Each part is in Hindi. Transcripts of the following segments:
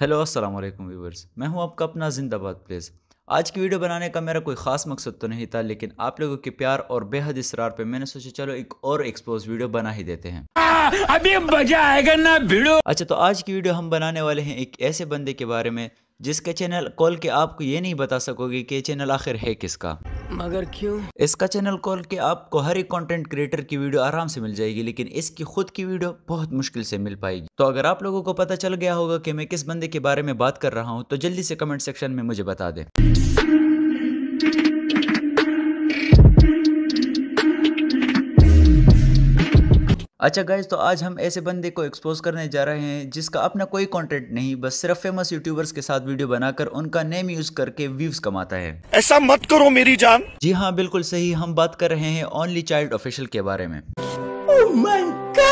हेलो अस्सलाम वालेकुम व्यूवर्स मैं हूं आपका अपना जिंदाबाद प्लेस आज की वीडियो बनाने का मेरा कोई ख़ास मकसद तो नहीं था लेकिन आप लोगों के प्यार और बेहद इसरार पे मैंने सोचा चलो एक और एक्सपोज वीडियो बना ही देते हैं हाँ, अभी मजा आएगा ना वीडियो अच्छा तो आज की वीडियो हम बनाने वाले हैं एक ऐसे बंदे के बारे में जिसका चैनल कॉल के आपको ये नहीं बता सकोगे कि चैनल आखिर है किसका मगर क्यों इसका चैनल खोल के आपको हर एक कंटेंट क्रिएटर की वीडियो आराम से मिल जाएगी लेकिन इसकी खुद की वीडियो बहुत मुश्किल से मिल पाएगी तो अगर आप लोगों को पता चल गया होगा कि मैं किस बंदे के बारे में बात कर रहा हूँ तो जल्दी से कमेंट सेक्शन में मुझे बता दें अच्छा गाइज तो आज हम ऐसे बंदे को एक्सपोज करने जा रहे हैं जिसका अपना कोई कंटेंट नहीं बस सिर्फ फेमस यूट्यूबर्स के साथ वीडियो बनाकर उनका नेम यूज करके व्यूज कमाता है ऐसा मत करो मेरी जान जी हाँ बिल्कुल सही हम बात कर रहे हैं ओनली चाइल्ड ऑफिशियल के बारे में oh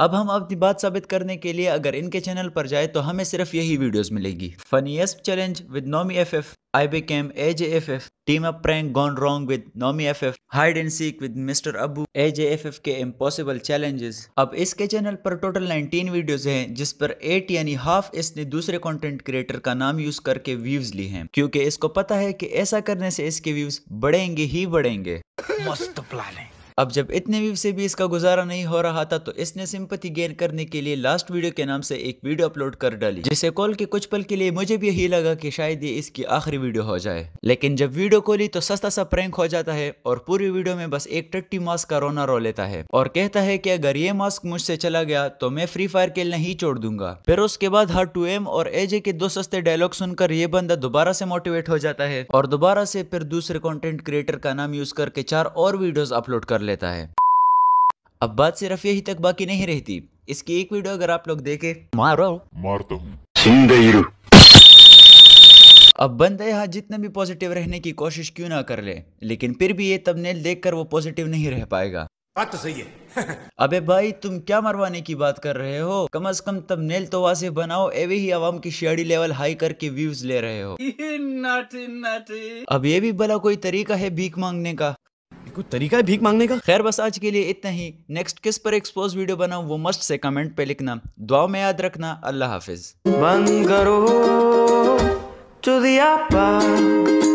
अब हम अपनी बात साबित करने के लिए अगर इनके चैनल पर जाए तो हमें सिर्फ यही वीडियोस मिलेगी funniest challenge with Nomi F F I cam A J F F team up prank gone wrong with Nomi F F hide and seek with mister Abu A J F F के इम्पॉसिबल चैलेंजेस अब इसके चैनल पर टोटल 19 वीडियोस हैं जिस पर एट यानी हाफ इसने दूसरे कंटेंट क्रिएटर का नाम यूज करके व्यूज ली हैं क्योंकि इसको पता है कि ऐसा करने से इसके व्यूज बढ़ेंगे ही बढ़ेंगे मस्त प्लानिंग अब जब इतने व्यू से भी इसका गुजारा नहीं हो रहा था तो इसने सिंपति गेन करने के लिए लास्ट वीडियो के नाम से एक वीडियो अपलोड कर डाली जिसे कॉल के कुछ पल के लिए मुझे भी यही लगा कि शायद ये इसकी आखिरी वीडियो हो जाए लेकिन जब वीडियो खोली तो सस्ता सा प्रैंक हो जाता है और पूरी वीडियो में बस एक टट्टी मास्क का रोना रो लेता है और कहता है की अगर ये मास्क मुझसे चला गया तो मैं फ्री फायर खेलना ही छोड़ दूंगा फिर उसके बाद हर टू एम और एजे के दो सस्ते डायलॉग सुनकर ये बंदा दोबारा से मोटिवेट हो जाता है और दोबारा से फिर दूसरे कॉन्टेंट क्रिएटर का नाम यूज करके चार और वीडियोज अपलोड कर लेता है अब बात सिर्फ यही तक बाकी नहीं रहती इसकी एक वीडियो अगर आप लोग देखे मारो मारता हूँ अब बंदा यहाँ जितना भी पॉजिटिव रहने की कोशिश क्यों ना कर ले लेकिन फिर भी ये तबनेल देखकर वो पॉजिटिव नहीं रह पाएगा बात तो सही है अबे भाई तुम क्या मरवाने की बात कर रहे हो कम अज कम तब नेल तो वासे बनाओ एवे ही आवाम की शेडी लेवल हाई करके व्यूज ले रहे हो नाटी नाटी अब ये भी भला कोई तरीका है भीख मांगने का कोई तरीका है भीख मांगने का खैर बस आज के लिए इतना ही नेक्स्ट किस पर एक्सपोज वीडियो बनाऊ वो मस्ट से कमेंट पे लिखना दुआ में याद रखना अल्लाह हाफिज बंद करो